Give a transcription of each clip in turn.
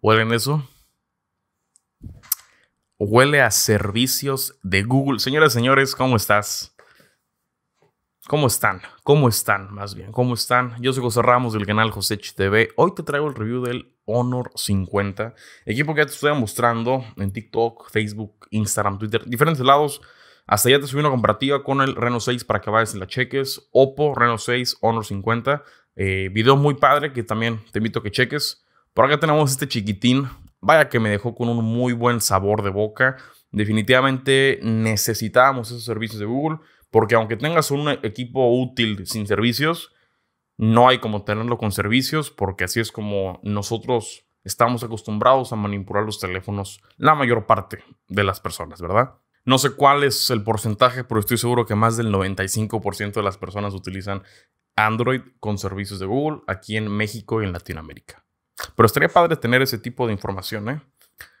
¿Huelen eso? Huele a servicios de Google. Señoras y señores, ¿cómo estás? ¿Cómo están? ¿Cómo están? Más bien, ¿cómo están? Yo soy José Ramos del canal José TV. Hoy te traigo el review del Honor 50. Equipo que ya te estoy mostrando en TikTok, Facebook, Instagram, Twitter, diferentes lados. Hasta ya te subí una comparativa con el Reno 6 para que vayas y la cheques. Oppo Reno 6 Honor 50. Eh, video muy padre que también te invito a que cheques. Por acá tenemos este chiquitín. Vaya que me dejó con un muy buen sabor de boca. Definitivamente necesitábamos esos servicios de Google porque aunque tengas un equipo útil sin servicios, no hay como tenerlo con servicios porque así es como nosotros estamos acostumbrados a manipular los teléfonos la mayor parte de las personas, ¿verdad? No sé cuál es el porcentaje, pero estoy seguro que más del 95% de las personas utilizan Android con servicios de Google aquí en México y en Latinoamérica. Pero estaría padre tener ese tipo de información, ¿eh?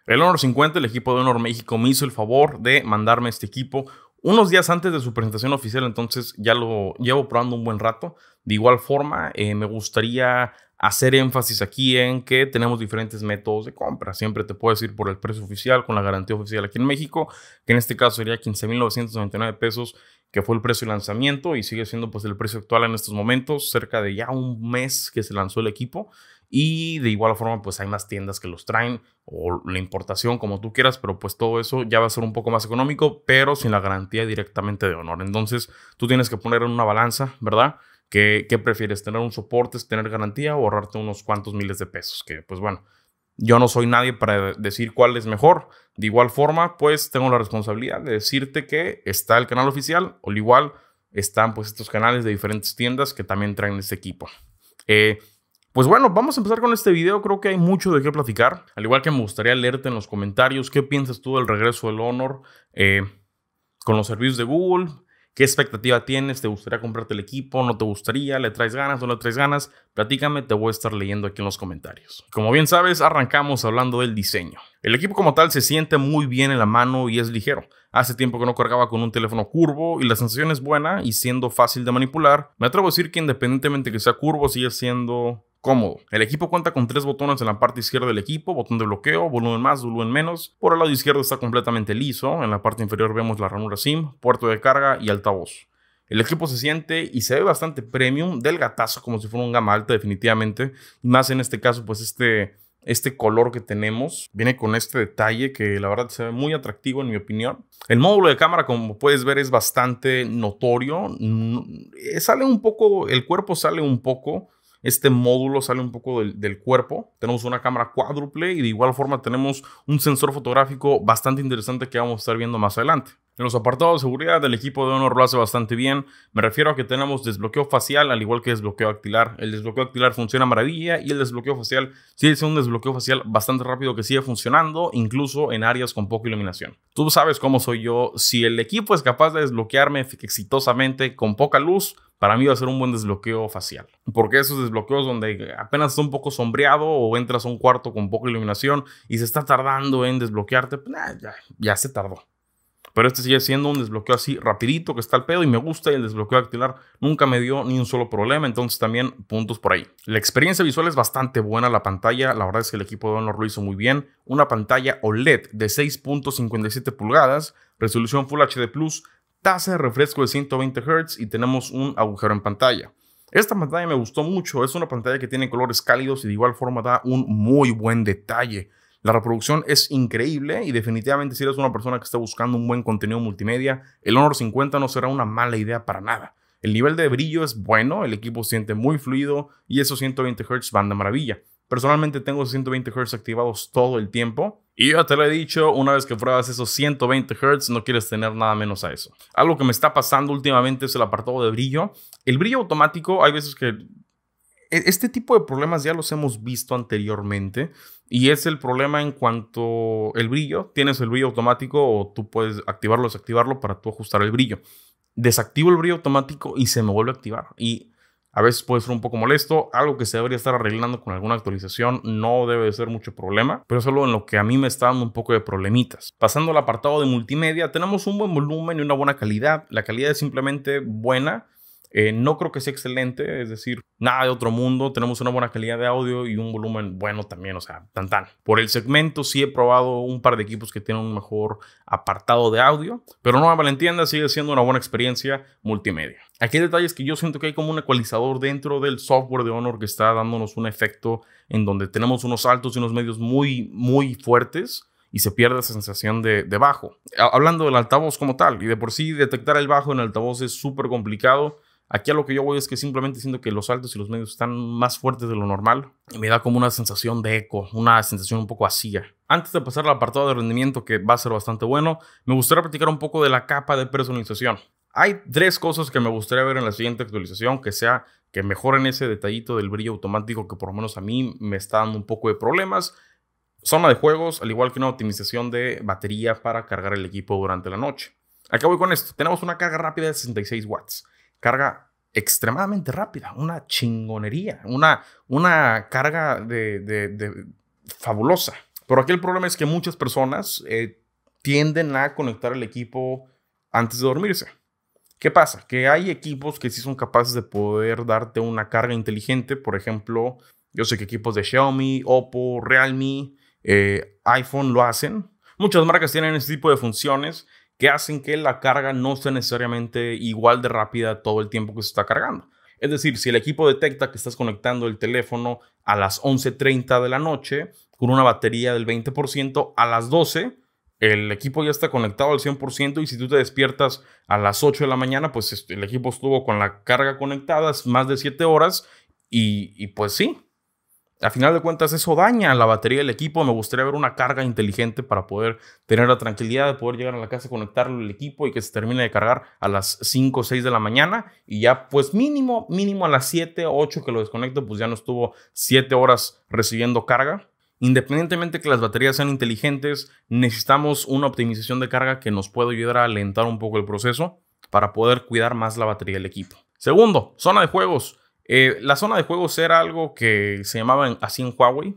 El Honor 50, el equipo de Honor México, me hizo el favor de mandarme este equipo unos días antes de su presentación oficial, entonces ya lo llevo probando un buen rato. De igual forma, eh, me gustaría hacer énfasis aquí en que tenemos diferentes métodos de compra. Siempre te puedes ir por el precio oficial con la garantía oficial aquí en México, que en este caso sería 15.999 pesos que fue el precio de lanzamiento y sigue siendo pues el precio actual en estos momentos, cerca de ya un mes que se lanzó el equipo y de igual forma pues hay más tiendas que los traen o la importación como tú quieras, pero pues todo eso ya va a ser un poco más económico, pero sin la garantía directamente de honor. Entonces tú tienes que poner en una balanza, ¿verdad? ¿Qué, qué prefieres? ¿Tener un soporte, tener garantía o ahorrarte unos cuantos miles de pesos? Que pues bueno yo no soy nadie para decir cuál es mejor. De igual forma, pues tengo la responsabilidad de decirte que está el canal oficial, o al igual están pues estos canales de diferentes tiendas que también traen este equipo. Eh, pues bueno, vamos a empezar con este video. Creo que hay mucho de qué platicar. Al igual que me gustaría leerte en los comentarios qué piensas tú del regreso del Honor eh, con los servicios de Google, ¿Qué expectativa tienes? ¿Te gustaría comprarte el equipo? ¿No te gustaría? ¿Le traes ganas o no le traes ganas? Platícame, te voy a estar leyendo aquí en los comentarios. Como bien sabes, arrancamos hablando del diseño. El equipo como tal se siente muy bien en la mano y es ligero. Hace tiempo que no cargaba con un teléfono curvo y la sensación es buena y siendo fácil de manipular. Me atrevo a decir que independientemente que sea curvo, sigue siendo el equipo cuenta con tres botones en la parte izquierda del equipo, botón de bloqueo, volumen más, volumen menos. Por el lado izquierdo está completamente liso, en la parte inferior vemos la ranura SIM, puerto de carga y altavoz. El equipo se siente y se ve bastante premium, delgatazo, como si fuera un gama alta definitivamente. más en este caso, pues este, este color que tenemos viene con este detalle que la verdad se ve muy atractivo en mi opinión. El módulo de cámara, como puedes ver, es bastante notorio. Sale un poco, el cuerpo sale un poco, este módulo sale un poco del, cuerpo. Tenemos una cámara cuádruple y de igual forma tenemos un sensor fotográfico bastante interesante que vamos a estar viendo más adelante. En los apartados de seguridad, del equipo de Honor lo hace bastante bien. Me refiero a que tenemos desbloqueo facial al igual que desbloqueo dactilar. El desbloqueo dactilar funciona maravilla y el desbloqueo facial sigue siendo un desbloqueo facial bastante rápido que sigue funcionando, incluso en áreas con poca iluminación. Tú sabes cómo soy yo. Si el equipo es capaz de desbloquearme exitosamente con poca luz, para mí va a ser un buen desbloqueo facial. Porque esos desbloqueos donde apenas está un poco sombreado o entras a un cuarto con poca iluminación y se está tardando en desbloquearte, pues, ya, ya se tardó. Pero este sigue siendo un desbloqueo así rapidito que está al pedo y me gusta y el desbloqueo dactilar nunca me dio ni un solo problema, entonces también puntos por ahí. La experiencia visual es bastante buena, la pantalla, la verdad es que el equipo de Honor lo hizo muy bien. Una pantalla OLED de 6.57 pulgadas, resolución Full HD Plus, tasa de refresco de 120 Hz y tenemos un agujero en pantalla. Esta pantalla me gustó mucho, es una pantalla que tiene colores cálidos y de igual forma da un muy buen detalle. La reproducción es increíble y definitivamente si eres una persona que está buscando un buen contenido multimedia, el Honor 50 no será una mala idea para nada. El nivel de brillo es bueno, el equipo se siente muy fluido y esos 120 Hz van de maravilla. Personalmente tengo 120 Hz activados todo el tiempo y yo te lo he dicho, una vez que pruebas esos 120 Hz, no quieres tener nada menos a eso. Algo que me está pasando últimamente es el apartado de brillo. El brillo automático, hay veces que... E-, este tipo de problemas ya los hemos visto anteriormente y es el problema en cuanto el brillo, tienes el brillo automático o tú puedes activarlo o desactivarlo para tú ajustar el brillo. Desactivo el brillo automático y se me vuelve a activar. Y a veces puede ser un poco molesto, algo que se debería estar arreglando con alguna actualización, no debe ser mucho problema, pero solo en lo que a mí me está dando un poco de problemitas. Pasando al apartado de multimedia, tenemos un buen volumen y una buena calidad, la calidad es simplemente buena, eh, no creo que sea excelente, es decir, nada de otro mundo. Tenemos una buena calidad de audio y un volumen bueno también, o sea, tan tan. Por el segmento sí he probado un par de equipos que tienen un mejor apartado de audio, pero no me malentienda, sigue siendo una buena experiencia multimedia. Aquí hay detalles que yo siento que hay como un ecualizador dentro del software de Honor que está dándonos un efecto en donde tenemos unos altos y unos medios muy, muy fuertes y se pierde esa sensación de, de bajo. Hablando del altavoz como tal, y de por sí detectar el bajo en el altavoz es súper complicado Aquí a lo que yo voy es que simplemente siento que los altos y los medios están más fuertes de lo normal y me da como una sensación de eco, una sensación un poco vacía. Antes de pasar al apartado de rendimiento, que va a ser bastante bueno, me gustaría platicar un poco de la capa de personalización. Hay tres cosas que me gustaría ver en la siguiente actualización, que sea que mejoren ese detallito del brillo automático que por lo menos a mí me está dando un poco de problemas. Zona de juegos, al igual que una optimización de batería para cargar el equipo durante la noche. Acabo con esto. Tenemos una carga rápida de 66 watts carga extremadamente rápida, una chingonería, una, una carga de, de, fabulosa. Pero aquí el problema es que muchas personas eh, tienden a conectar el equipo antes de dormirse. ¿Qué pasa? Que hay equipos que sí son capaces de poder darte una carga inteligente. Por ejemplo, yo sé que equipos de Xiaomi, Oppo, Realme, eh, iPhone lo hacen. Muchas marcas tienen este tipo de funciones que hacen que la carga no sea necesariamente igual de rápida todo el tiempo que se está cargando. Es decir, si el equipo detecta que estás conectando el teléfono a las 11.30 de la noche con una batería del 20% a las 12, el equipo ya está conectado al 100% y si tú te despiertas a las 8 de la mañana, pues este, el equipo estuvo con la carga conectada más de 7 horas y, y pues sí, al final de cuentas, eso daña la batería del equipo. Me gustaría ver una carga inteligente para poder tener la tranquilidad de poder llegar a la casa, conectarlo el equipo y que se termine de cargar a las 5 o 6 de la mañana. Y ya, pues mínimo, mínimo a las 7 o 8 que lo desconecto, pues ya no estuvo 7 horas recibiendo carga. Independientemente que las baterías sean inteligentes, necesitamos una optimización de carga que nos pueda ayudar a alentar un poco el proceso para poder cuidar más la batería del equipo. Segundo, zona de juegos. Eh, la zona de juegos era algo que se llamaba así en Huawei.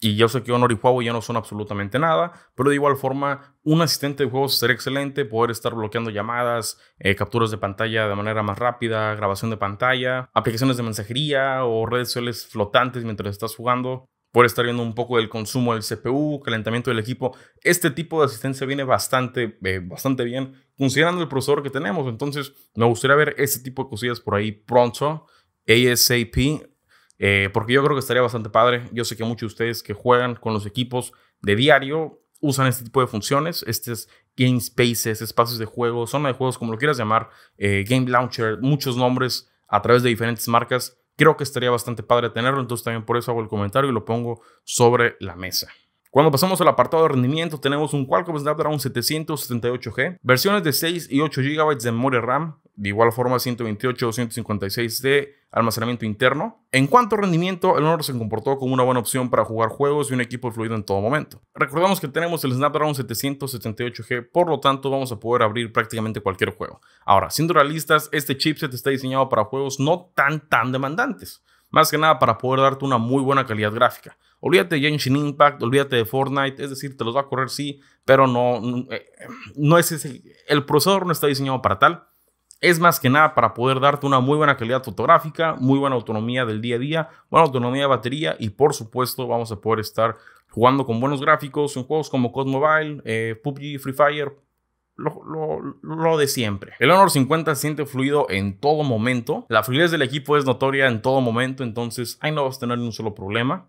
Y yo sé que Honor y Huawei ya no son absolutamente nada, pero de igual forma, un asistente de juegos sería excelente, poder estar bloqueando llamadas, eh, capturas de pantalla de manera más rápida, grabación de pantalla, aplicaciones de mensajería o redes sociales flotantes mientras estás jugando por estar viendo un poco del consumo del CPU, calentamiento del equipo. Este tipo de asistencia viene bastante, eh, bastante bien, considerando el procesador que tenemos. Entonces, me gustaría ver este tipo de cosillas por ahí pronto, ASAP, eh, porque yo creo que estaría bastante padre. Yo sé que muchos de ustedes que juegan con los equipos de diario usan este tipo de funciones, estos game spaces, espacios de juego, zona de juegos, como lo quieras llamar, eh, game launcher, muchos nombres a través de diferentes marcas creo que estaría bastante padre tenerlo, entonces también por eso hago el comentario y lo pongo sobre la mesa. Cuando pasamos al apartado de rendimiento, tenemos un Qualcomm Snapdragon 778G, versiones de 6 y 8 GB de memoria RAM, de igual forma 128 256 de almacenamiento interno. En cuanto a rendimiento, el Honor se comportó como una buena opción para jugar juegos y un equipo fluido en todo momento. Recordamos que tenemos el Snapdragon 778G, por lo tanto vamos a poder abrir prácticamente cualquier juego. Ahora, siendo realistas, este chipset está diseñado para juegos no tan tan demandantes, más que nada para poder darte una muy buena calidad gráfica. Olvídate de Genshin Impact, olvídate de Fortnite, es decir, te los va a correr sí, pero no, eh, no, es ese, el procesador no está diseñado para tal. Es más que nada para poder darte una muy buena calidad fotográfica, muy buena autonomía del día a día, buena autonomía de batería y por supuesto vamos a poder estar jugando con buenos gráficos en juegos como COD Mobile, eh, PUBG, Free Fire, lo, de siempre. El Honor 50 se siente fluido en todo momento. La fluidez del equipo es notoria en todo momento, entonces ahí no vas a tener un solo problema.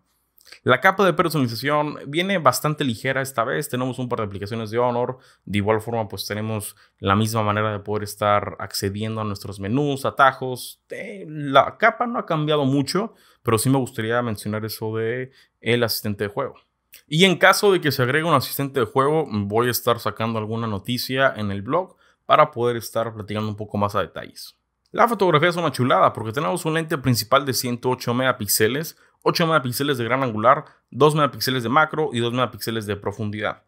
La capa de personalización viene bastante ligera esta vez. Tenemos un par de aplicaciones de Honor. De igual forma, pues tenemos la misma manera de poder estar accediendo a nuestros menús, atajos. Eh, la capa no ha cambiado mucho, pero sí me gustaría mencionar eso de el asistente de juego. Y en caso de que se agregue un asistente de juego, voy a estar sacando alguna noticia en el blog para poder estar platicando un poco más a detalles. La fotografía es una chulada porque tenemos un lente principal de 108 megapíxeles 8 megapíxeles de gran angular, 2 megapíxeles de macro y 2 megapíxeles de profundidad.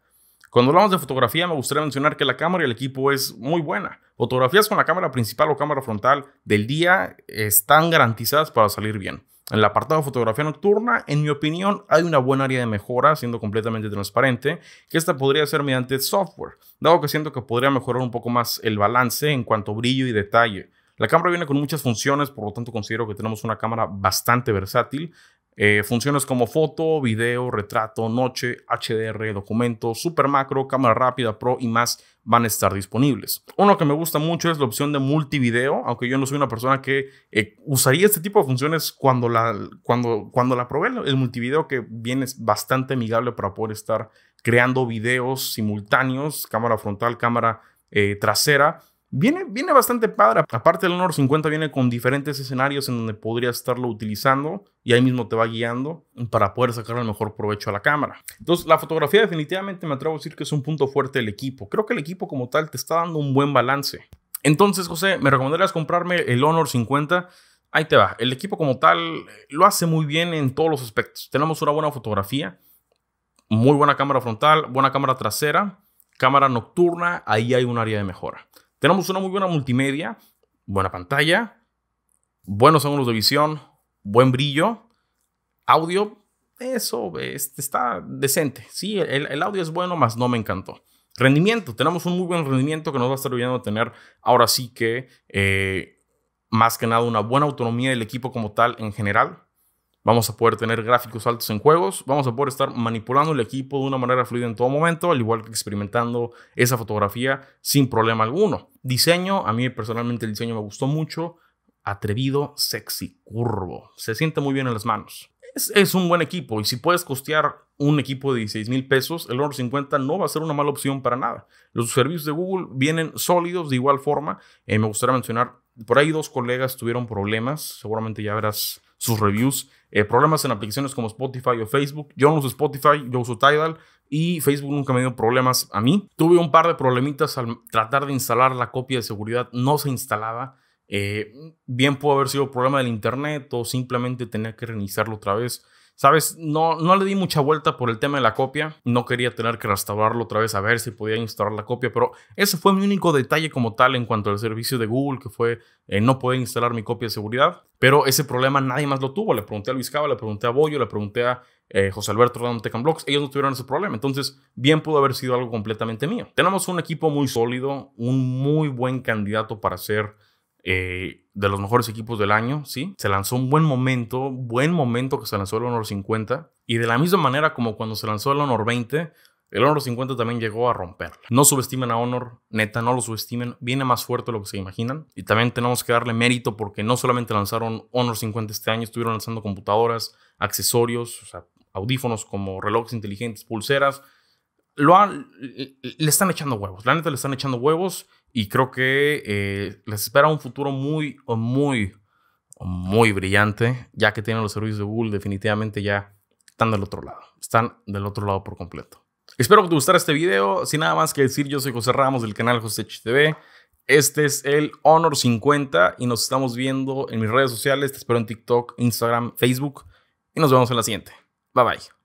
Cuando hablamos de fotografía, me gustaría mencionar que la cámara y el equipo es muy buena. Fotografías con la cámara principal o cámara frontal del día están garantizadas para salir bien. En el apartado de fotografía nocturna, en mi opinión, hay una buena área de mejora, siendo completamente transparente, que esta podría ser mediante software, dado que siento que podría mejorar un poco más el balance en cuanto brillo y detalle. La cámara viene con muchas funciones, por lo tanto considero que tenemos una cámara bastante versátil. Eh, funciones como foto, video, retrato, noche, HDR, documento, super macro, cámara rápida, pro y más van a estar disponibles. Uno que me gusta mucho es la opción de multivideo, aunque yo no soy una persona que eh, usaría este tipo de funciones cuando la, cuando, cuando la probé, el multivideo que viene es bastante amigable para poder estar creando videos simultáneos, cámara frontal, cámara eh, trasera Viene, viene bastante padre. Aparte, el Honor 50 viene con diferentes escenarios en donde podrías estarlo utilizando y ahí mismo te va guiando para poder sacar el mejor provecho a la cámara. Entonces, la fotografía definitivamente me atrevo a decir que es un punto fuerte del equipo. Creo que el equipo como tal te está dando un buen balance. Entonces, José, ¿me recomendarías comprarme el Honor 50? Ahí te va. El equipo como tal eh, lo hace muy bien en todos los aspectos. Tenemos una buena fotografía, muy buena cámara frontal, buena cámara trasera, cámara nocturna, ahí hay un área de mejora. Tenemos una muy buena multimedia, buena pantalla, buenos ángulos de visión, buen brillo, audio, eso este, está decente. Sí, el, audio es bueno, más no me encantó. Rendimiento, tenemos un muy buen rendimiento que nos va a estar ayudando a tener ahora sí que eh, más que nada una buena autonomía del equipo como tal en general. Vamos a poder tener gráficos altos en juegos, vamos a poder estar manipulando el equipo de una manera fluida en todo momento, al igual que experimentando esa fotografía sin problema alguno. Diseño, a mí personalmente el diseño me gustó mucho, atrevido, sexy, curvo, se siente muy bien en las manos. Es, un buen equipo y si puedes costear un equipo de 16 mil pesos, el Honor 50 no va a ser una mala opción para nada. Los servicios de Google vienen sólidos de igual forma. Eh, me gustaría mencionar, por ahí dos colegas tuvieron problemas, seguramente ya verás sus reviews eh, problemas en aplicaciones como Spotify o Facebook. Yo no uso Spotify, yo uso Tidal y Facebook nunca me dio problemas a mí. Tuve un par de problemitas al tratar de instalar la copia de seguridad, no se instalaba. Eh, bien pudo haber sido problema del internet o simplemente tenía que reiniciarlo otra vez. Sabes, no, no le di mucha vuelta por el tema de la copia. No quería tener que restaurarlo otra vez a ver si podía instalar la copia, pero ese fue mi único detalle como tal en cuanto al servicio de Google, que fue eh, no poder instalar mi copia de seguridad. Pero ese problema nadie más lo tuvo. Le pregunté a Luis Cava, le pregunté a Boyo, le pregunté a eh, José Alberto de Tecan Blocks, ellos no tuvieron ese problema. Entonces, bien pudo haber sido algo completamente mío. Tenemos un equipo muy sólido, un muy buen candidato para ser eh, de los mejores equipos del año, ¿sí? Se lanzó un buen momento, buen momento que se lanzó el Honor 50. Y de la misma manera como cuando se lanzó el Honor 20, el Honor 50 también llegó a romper No subestimen a Honor, neta, no lo subestimen. Viene más fuerte de lo que se imaginan. Y también tenemos que darle mérito porque no solamente lanzaron Honor 50 este año, estuvieron lanzando computadoras, accesorios, audífonos como relojes inteligentes, pulseras. Lo le están echando huevos, la neta le están echando huevos y creo que eh, les espera un futuro muy, muy, muy brillante, ya que tienen los servicios de Google definitivamente ya están del otro lado. Están del otro lado por completo. Espero que te gustara este video. Sin nada más que decir, yo soy José Ramos del canal José TV. Este es el Honor 50 y nos estamos viendo en mis redes sociales. Te espero en TikTok, Instagram, Facebook y nos vemos en la siguiente. Bye bye.